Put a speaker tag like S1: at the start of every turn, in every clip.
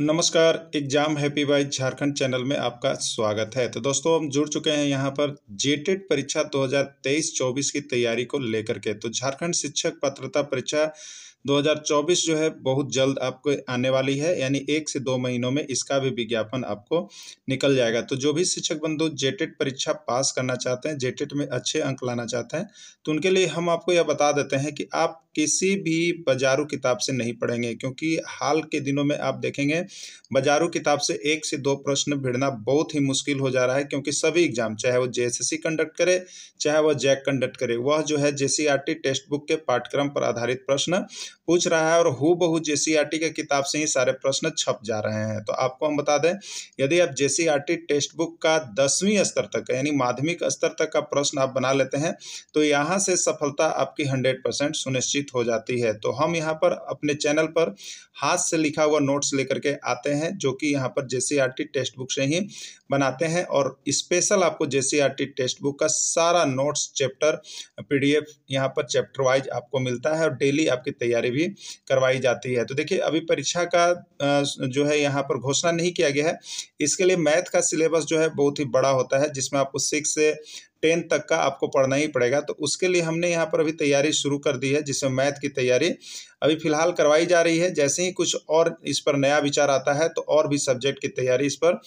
S1: नमस्कार exam happy by Jharkhand channel में आपका स्वागत है तो दोस्तों हम जुड़ चुके हैं यहाँ पर जेटेड परीक्षा 2023-24 की तैयारी को लेकर के तो झारखंड शिक्षक पात्रता परीक्षा 2024 जो है बहुत जल्द आपको आने वाली है यानी एक से दो महीनों में इसका भी विज्ञापन आपको निकल जाएगा तो जो भी शिक्षक बंधु जेटेट परीक्षा पास करना चाहते हैं जेटेट में अच्छे अंक लाना चाहते हैं तो उनके लिए हम आपको यह बता देते हैं कि आप किसी भी बाजारू किताब से नहीं पढ़ेंगे क्योंकि हाल के दिनों में आप देखेंगे बाजारू किताब से एक से दो प्रश्न भिड़ना बहुत ही मुश्किल हो जा रहा है क्योंकि सभी एग्जाम चाहे वो जेएसएससी कंडक्ट करे चाहे वह जैक कंडक्ट करे वह जो है जेसीआरटी टेक्स्ट बुक के पाठ्यक्रम पर आधारित प्रश्न पूछ रहा है और हु बहु जे की किताब से ही सारे प्रश्न छप जा रहे हैं तो आपको हम बता दें यदि आप जे टेक्स्ट बुक का दसवीं स्तर तक यानी माध्यमिक स्तर तक का प्रश्न आप बना लेते हैं तो यहाँ से सफलता आपकी हंड्रेड परसेंट सुनिश्चित हो जाती है तो हम यहाँ पर अपने चैनल पर हाथ से लिखा हुआ नोट्स लेकर के आते हैं जो कि यहाँ पर जे टेक्स्ट बुक से ही बनाते हैं और स्पेशल आपको जे टेक्स्ट बुक का सारा नोट्स चैप्टर पीडीएफ यहाँ पर चैप्टर वाइज आपको मिलता है और डेली आपकी तैयारी तैयारी भी करवाई जाती है तो देखिए अभी परीक्षा का जो है यहाँ पर घोषणा नहीं किया गया है इसके लिए मैथ का सिलेबस जो है बहुत ही बड़ा होता है जिसमें आपको सिक्स से टेंथ तक का आपको पढ़ना ही पड़ेगा तो उसके लिए हमने यहाँ पर अभी तैयारी शुरू कर दी है जिसमें मैथ की तैयारी अभी फिलहाल करवाई जा रही है जैसे ही कुछ और इस पर नया विचार आता है तो और भी सब्जेक्ट की तैयारी इस पर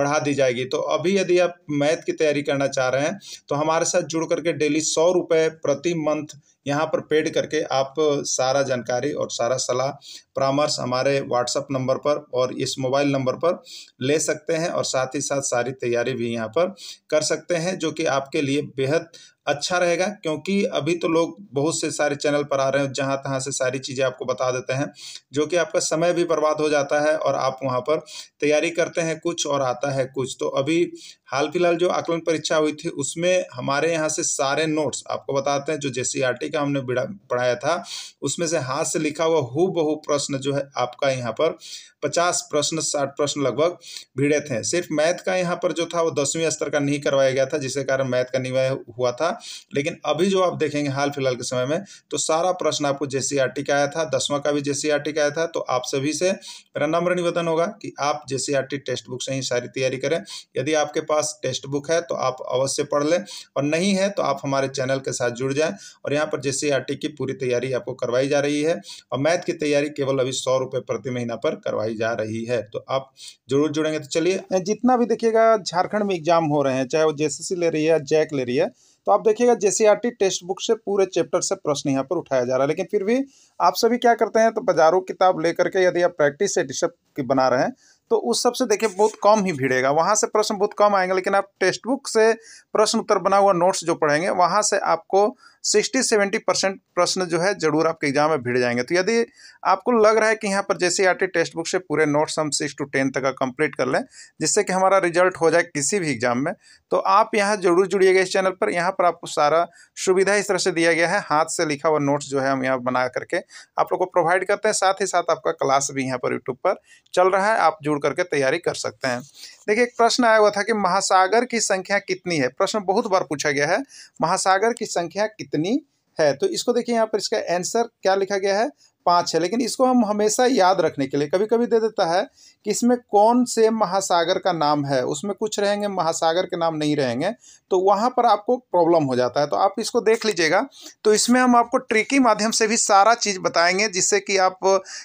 S1: बढ़ा दी जाएगी तो अभी यदि आप मैथ की तैयारी करना चाह रहे हैं तो हमारे साथ जुड़ करके डेली सौ रुपये प्रति मंथ यहाँ पर पेड करके आप सारा जानकारी और सारा सलाह परामर्श हमारे व्हाट्सअप नंबर पर और इस मोबाइल नंबर पर ले सकते हैं और साथ ही साथ सारी तैयारी भी यहाँ पर कर सकते हैं जो कि आपके लिए बेहद अच्छा रहेगा क्योंकि अभी तो लोग बहुत से सारे चैनल पर आ रहे हैं जहाँ तहाँ से सारी चीज़ें आपको बता देते हैं जो कि आपका समय भी बर्बाद हो जाता है और आप वहाँ पर तैयारी करते हैं कुछ और आता है कुछ तो अभी हाल फिलहाल जो आकलन परीक्षा हुई थी उसमें हमारे यहाँ से सारे नोट्स आपको बताते हैं जो जे सी का हमने पढ़ाया था उसमें से हाथ से लिखा हुआ हु बहु प्रश्न जो है आपका यहाँ पर पचास प्रश्न साठ प्रश्न लगभग भिड़े थे सिर्फ मैथ का यहाँ पर जो था वो दसवीं स्तर का नहीं करवाया गया था जिसके कारण मैथ का नहीं हुआ था लेकिन अभी जो आप देखेंगे हाल फिलहाल के समय में तो सारा प्रश्न आपको जे सी आर टी का आया था दसवां का भी जे सी आर टी का आया था तो आप सभी से मेरा नम्र निवेदन होगा कि आप J C R T text book से ही सारी तैयारी करें यदि आपके पास टेक्स्ट बुक है तो आप अवश्य पढ़ लें और नहीं है तो आप हमारे चैनल के साथ जुड़ जाएँ और यहाँ पर जेसीईआरटी की पूरी तैयारी आपको करवाई जा रही है और मैथ की तैयारी केवल अभी सौ रुपये प्रति महीना पर करवाई जा रही है तो आप जरूर जुड़ेंगे तो चलिए जितना भी देखिएगा झारखंड में एग्जाम हो रहे हैं चाहे वो जे ले रही है जैक ले रही है तो आप देखिएगा टी टेक्स्ट बुक से पूरे चैप्टर से प्रश्न यहाँ पर उठाया जा रहा है लेकिन फिर भी आप सभी क्या करते हैं तो बाजारों किताब लेकर के यदि आप प्रैक्टिस सेट की बना रहे हैं तो उस सब से देखिए बहुत कम ही भिड़ेगा वहाँ से प्रश्न बहुत कम आएंगे लेकिन आप टेक्स्ट बुक से प्रश्न उत्तर बना हुआ नोट्स जो पढ़ेंगे वहाँ से आपको सिक्सटी सेवेंटी परसेंट प्रश्न जो है जरूर आपके एग्जाम में भिड़ जाएंगे तो यदि आपको लग रहा है कि यहाँ पर जैसे आर टी टेक्स्ट बुक से पूरे नोट्स हम सिक्स टू टेन तक का कंप्लीट कर लें जिससे कि हमारा रिजल्ट हो जाए किसी भी एग्जाम में तो आप यहाँ जरूर जुड़िएगा इस चैनल पर यहाँ पर आपको सारा सुविधा इस तरह से दिया गया है हाथ से लिखा हुआ नोट्स जो है हम यहाँ बना करके आप लोग को प्रोवाइड करते हैं साथ ही साथ आपका क्लास भी यहाँ पर यूट्यूब पर चल रहा है आप जुड़ करके तैयारी कर सकते हैं देखिए एक प्रश्न आया हुआ था कि महासागर की संख्या कितनी है प्रश्न बहुत बार पूछा गया है महासागर की संख्या कितनी कितनी है तो इसको देखिए यहाँ पर इसका आंसर क्या लिखा गया है पाँच है लेकिन इसको हम हमेशा याद रखने के लिए कभी कभी दे देता है कि इसमें कौन से महासागर का नाम है उसमें कुछ रहेंगे महासागर के नाम नहीं रहेंगे तो वहाँ पर आपको प्रॉब्लम हो जाता है तो आप इसको देख लीजिएगा तो इसमें हम आपको ट्रिकी माध्यम से भी सारा चीज़ बताएंगे जिससे कि आप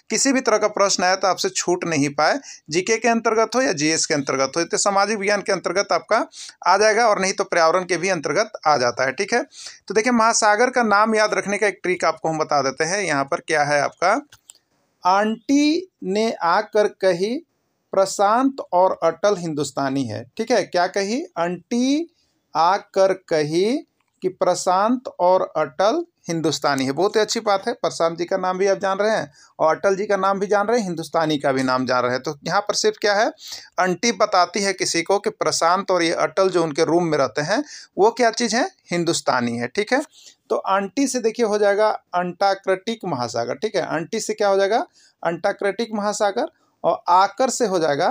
S1: किसी भी तरह का प्रश्न आए तो आपसे छूट नहीं पाए जीके के अंतर्गत हो या जी के अंतर्गत हो तो सामाजिक विज्ञान के अंतर्गत आपका आ जाएगा और नहीं तो पर्यावरण के भी अंतर्गत आ जाता है ठीक है तो देखिए महासागर का नाम याद रखने का एक ट्रिक आपको हम बता देते हैं यहाँ पर क्या है आप आपका आंटी ने आकर कही प्रशांत और अटल हिंदुस्तानी है ठीक है क्या कही आंटी आकर कही कि प्रशांत और अटल हिंदुस्तानी है बहुत ही अच्छी बात है प्रशांत जी का नाम भी आप जान रहे हैं और अटल जी का नाम भी जान रहे हैं हिंदुस्तानी का भी नाम जान रहे हैं तो यहाँ पर सिर्फ क्या है अंटी बताती है किसी को कि प्रशांत और ये अटल जो उनके रूम में रहते हैं वो क्या चीज़ है हिंदुस्तानी है ठीक है तो आंटी से देखिए हो जाएगा अंटाक्रटिक महासागर ठीक है आंटी से क्या हो जाएगा अंटाक्रटिक महासागर और आकर से हो जाएगा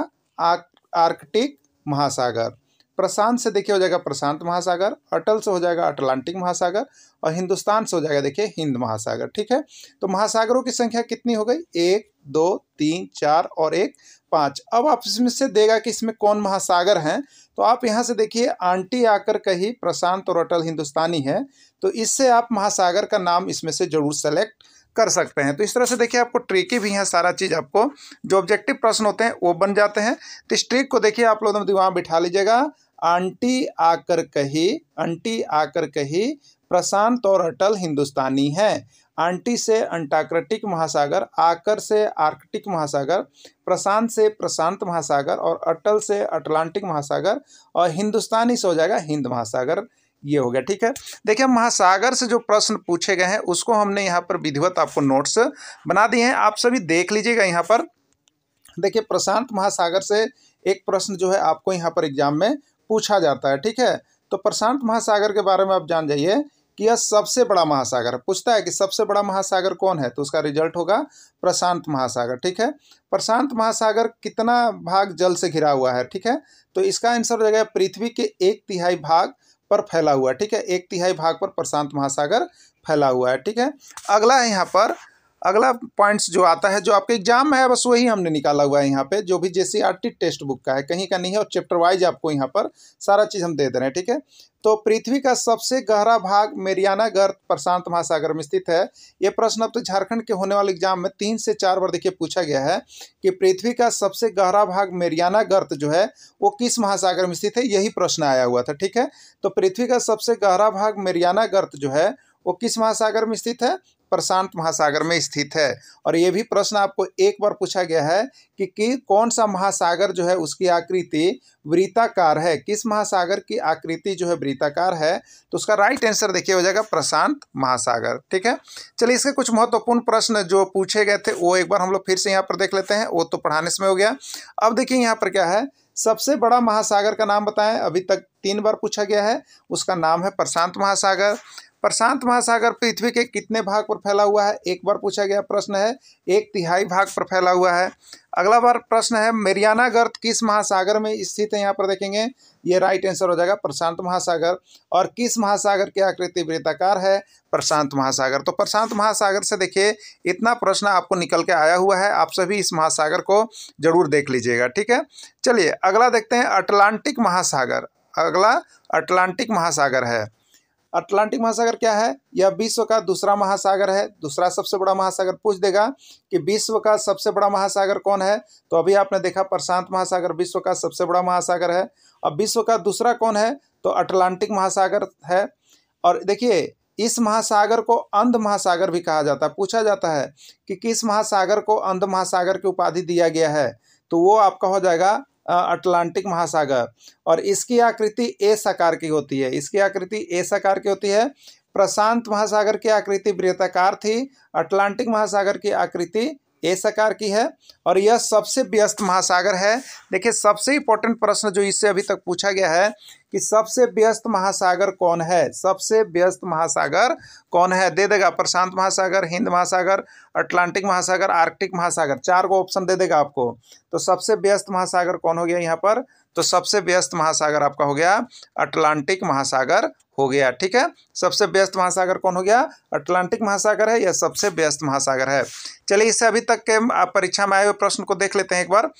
S1: आर्कटिक महासागर प्रशांत से देखिए हो जाएगा प्रशांत महासागर अटल से हो जाएगा अटलांटिक महासागर और हिंदुस्तान से हो जाएगा देखिए हिंद महासागर ठीक है तो महासागरों की संख्या कितनी हो गई एक दो तीन चार और एक पाँच अब आप इसमें से देगा कि इसमें कौन महासागर हैं तो आप यहाँ से देखिए आंटी आकर कही प्रशांत और अटल हिंदुस्तानी है तो इससे आप महासागर का नाम इसमें से जरूर सेलेक्ट कर सकते हैं तो इस तरह से देखिए आपको ट्रिकी भी है सारा चीज़ आपको जो ऑब्जेक्टिव प्रश्न होते हैं वो बन जाते हैं तो इस ट्रिक को देखिए आप लोग दिमाग बिठा लीजिएगा आंटी आकर कही आंटी आकर कही प्रशांत और अटल हिंदुस्तानी हैं आंटी से अंटार्कटिक महासागर आकर से आर्कटिक महासागर प्रशांत से प्रशांत महासागर और अटल से अटलांटिक महासागर और हिंदुस्तानी से हो जाएगा हिंद महासागर ये हो गया ठीक है देखिए महासागर से जो प्रश्न पूछे गए हैं उसको हमने यहाँ पर विधिवत आपको नोट्स बना दिए हैं आप सभी देख लीजिएगा यहाँ पर देखिए प्रशांत महासागर से एक प्रश्न जो है आपको यहाँ पर एग्जाम में पूछा जाता है ठीक है तो प्रशांत महासागर के बारे में आप जान जाइए कि यह सबसे बड़ा महासागर पूछता है कि सबसे बड़ा महासागर कौन है तो उसका रिजल्ट होगा प्रशांत महासागर ठीक है प्रशांत महासागर कितना भाग जल से घिरा हुआ है ठीक है तो इसका आंसर हो जाएगा पृथ्वी के एक तिहाई भाग पर फैला हुआ है ठीक है एक तिहाई भाग पर प्रशांत महासागर फैला हुआ है ठीक है अगला है यहाँ पर अगला पॉइंट्स जो आता है जो आपके एग्जाम में है बस वही हमने निकाला हुआ है यहाँ पे जो भी जैसे आर टेक्स्ट बुक का है कहीं का नहीं है और चैप्टर वाइज आपको यहाँ पर सारा चीज़ हम दे दे रहे हैं ठीक है तो पृथ्वी का सबसे गहरा भाग मेरियाना गर्त प्रशांत महासागर में स्थित है ये प्रश्न अब तो झारखंड के होने वाले एग्जाम में तीन से चार बार देखिए पूछा गया है कि पृथ्वी का सबसे गहरा भाग मेरियाना गर्त तो जो है वो किस महासागर में स्थित है यही प्रश्न आया हुआ था ठीक है तो पृथ्वी का सबसे गहरा भाग मेरियाना गर्त तो जो है वो किस महासागर में स्थित है प्रशांत महासागर में स्थित है और ये भी प्रश्न आपको एक बार पूछा गया है कि, कि कौन सा महासागर जो है उसकी आकृति वृताकार है किस महासागर की आकृति जो है वृताकार है तो उसका राइट आंसर देखिए हो जाएगा प्रशांत महासागर ठीक है चलिए इसके कुछ महत्वपूर्ण प्रश्न जो पूछे गए थे वो एक बार हम लोग फिर से यहाँ पर देख लेते हैं वो तो पढ़ाने से हो गया अब देखिए यहाँ पर क्या है सबसे बड़ा महासागर का नाम बताएं अभी तक तीन बार पूछा गया है उसका नाम है प्रशांत महासागर प्रशांत महासागर पृथ्वी के कितने भाग पर फैला हुआ है एक बार पूछा गया प्रश्न है एक तिहाई भाग पर फैला हुआ है अगला बार प्रश्न है मेरियाना गर्त किस महासागर में स्थित है यहाँ पर देखेंगे ये राइट आंसर हो जाएगा प्रशांत महासागर और किस महासागर की आकृति वृत्ताकार है प्रशांत महासागर तो प्रशांत महासागर से देखिए इतना प्रश्न आपको निकल के आया हुआ है आप सभी इस महासागर को जरूर देख लीजिएगा ठीक है चलिए अगला देखते हैं अटलांटिक महासागर अगला अटलांटिक महासागर है अटलांटिक महासागर क्या है यह विश्व का दूसरा महासागर है दूसरा सबसे बड़ा महासागर पूछ देगा कि विश्व का सबसे बड़ा महासागर कौन है तो अभी आपने देखा प्रशांत महासागर विश्व का सबसे बड़ा महासागर है अब विश्व का दूसरा कौन है तो अटलांटिक महासागर है और देखिए इस महासागर को अंध महासागर भी कहा जाता है पूछा जाता है कि किस महासागर को अंध महासागर की उपाधि दिया गया है तो वो आपका हो जाएगा अटलांटिक महासागर और इसकी आकृति ए साकार की होती है इसकी आकृति ए साकार की होती है प्रशांत महासागर की आकृति वृत्ताकार थी अटलांटिक महासागर की आकृति ए साकार की है और यह सबसे व्यस्त महासागर है देखिए सबसे इंपॉर्टेंट प्रश्न जो इससे अभी तक पूछा गया है कि सबसे व्यस्त महासागर कौन है सबसे व्यस्त महासागर कौन है दे देगा प्रशांत महासागर हिंद महासागर अटलांटिक महासागर आर्कटिक महासागर चार को ऑप्शन दे देगा आपको तो सबसे व्यस्त महासागर कौन हो गया यहाँ पर तो सबसे व्यस्त महासागर आपका हो गया अटलांटिक महासागर हो गया ठीक है सबसे व्यस्त महासागर कौन हो गया अटलांटिक महासागर है या सबसे व्यस्त महासागर है चलिए इससे अभी तक के परीक्षा में आए हुए प्रश्न को देख लेते हैं एक बार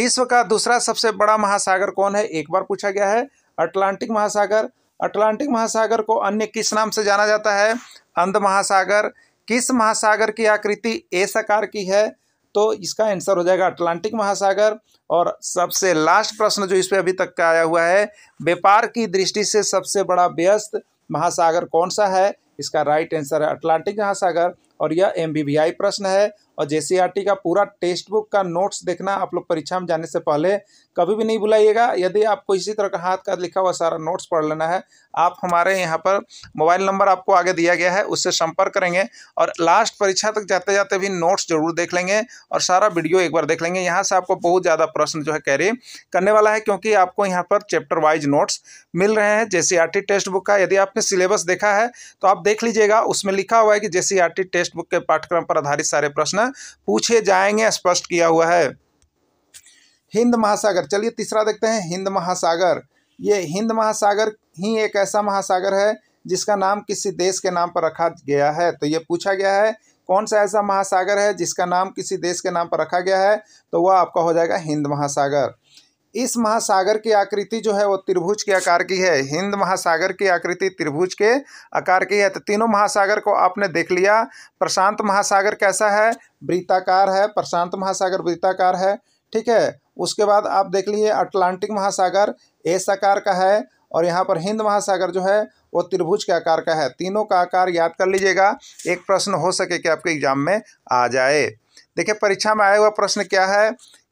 S1: विश्व का दूसरा सबसे बड़ा महासागर कौन है एक बार पूछा गया है अटलांटिक महासागर अटलांटिक महासागर को अन्य किस नाम से जाना जाता है अंध महासागर किस महासागर की आकृति एस आकार की है तो इसका आंसर हो जाएगा अटलांटिक महासागर और सबसे लास्ट प्रश्न जो इस पर अभी तक का आया हुआ है व्यापार की दृष्टि से सबसे बड़ा व्यस्त महासागर कौन सा है इसका राइट आंसर है अटलांटिक महासागर और यह एम प्रश्न है और जे का पूरा टेक्स्ट बुक का नोट्स देखना आप लोग परीक्षा में जाने से पहले कभी भी नहीं बुलाइएगा यदि आपको इसी तरह का हाथ का लिखा हुआ सारा नोट्स पढ़ लेना है आप हमारे यहाँ पर मोबाइल नंबर आपको आगे दिया गया है उससे संपर्क करेंगे और लास्ट परीक्षा तक जाते जाते भी नोट्स जरूर देख लेंगे और सारा वीडियो एक बार देख लेंगे यहाँ से आपको बहुत ज़्यादा प्रश्न जो है कैरी करने वाला है क्योंकि आपको यहाँ पर चैप्टर वाइज नोट्स मिल रहे हैं जे टेक्स्ट बुक का यदि आपने सिलेबस देखा है तो आप देख लीजिएगा उसमें लिखा हुआ है कि जे टेस्ट टेक्स्ट बुक के पाठ्यक्रम पर आधारित सारे प्रश्न पूछे जाएंगे स्पष्ट किया हुआ है हिंद महासागर चलिए तीसरा देखते हैं हिंद महासागर ये हिंद महासागर ही एक ऐसा महासागर है जिसका नाम किसी देश के नाम पर रखा गया है तो ये पूछा गया है कौन सा ऐसा महासागर है जिसका नाम किसी देश के नाम पर रखा गया है तो वह आपका हो जाएगा हिंद महासागर इस महासागर की आकृति जो है वो त्रिभुज के आकार की है हिंद महासागर की आकृति त्रिभुज के आकार की है तो तीनों महासागर को आपने देख लिया प्रशांत महासागर कैसा है वृत्ताकार है प्रशांत महासागर वृत्ताकार है ठीक है उसके बाद आप देख लीजिए अटलांटिक महासागर एस आकार का है और यहाँ पर हिंद महासागर जो है वो त्रिभुज के आकार का है तीनों का आकार याद कर लीजिएगा एक प्रश्न हो सके कि आपके एग्जाम में आ जाए देखिए परीक्षा में आया हुआ प्रश्न क्या है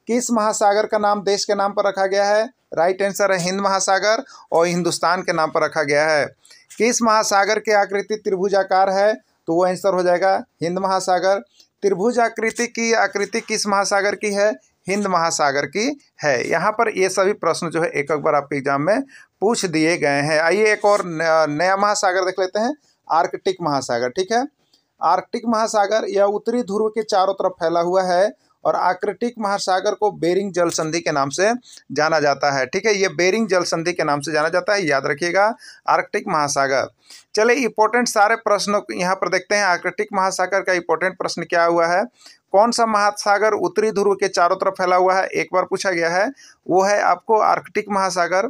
S1: किस महासागर का नाम देश के नाम पर रखा गया है राइट आंसर है हिंद महासागर और हिंदुस्तान के नाम पर रखा गया है किस महासागर की आकृति त्रिभुजाकार है तो वो आंसर हो जाएगा हिंद महासागर त्रिभुज आकृति की आकृति किस महासागर की है हिंद महासागर की है यहाँ पर ये सभी प्रश्न जो है एक एक बार आपके एग्जाम में पूछ दिए गए हैं आइए एक और नया महासागर देख लेते हैं आर्कटिक महासागर ठीक है आर्कटिक महासागर यह उत्तरी ध्रुव के चारों तरफ फैला हुआ है और आकृतिक महासागर को बेरिंग जल संधि के नाम से जाना जाता है ठीक है ये बेरिंग जल संधि के नाम से जाना जाता है याद रखिएगा आर्कटिक महासागर चले इंपॉर्टेंट सारे प्रश्नों यहाँ पर देखते हैं आर्कटिक महासागर का इंपॉर्टेंट प्रश्न क्या हुआ है कौन सा महासागर उत्तरी ध्रुव के चारों तरफ फैला हुआ है एक बार पूछा गया है वो है आपको आर्कटिक महासागर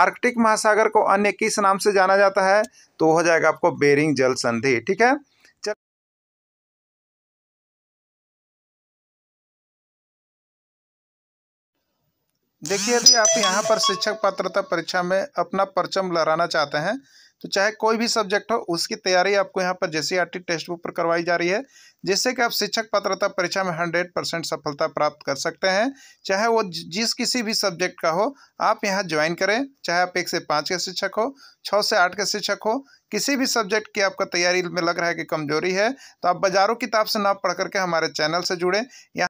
S1: आर्कटिक महासागर को अन्य किस नाम से जाना जाता है तो हो जाएगा आपको बेरिंग जल संधि ठीक है देखिए यदि आप यहाँ पर शिक्षक पात्रता परीक्षा में अपना परचम लहराना चाहते हैं तो चाहे कोई भी सब्जेक्ट हो उसकी तैयारी आपको यहाँ पर जैसे आर टेस्ट बुक पर करवाई जा रही है जिससे कि आप शिक्षक पात्रता परीक्षा में हंड्रेड परसेंट सफलता प्राप्त कर सकते हैं चाहे वो जिस किसी भी सब्जेक्ट का हो आप यहाँ ज्वाइन करें चाहे आप एक से पाँच के शिक्षक हो छः से आठ के शिक्षक हो किसी भी सब्जेक्ट की आपका तैयारी में लग रहा है कि कमजोरी है तो आप बाजारों किताब से ना पढ़ करके हमारे चैनल से जुड़ें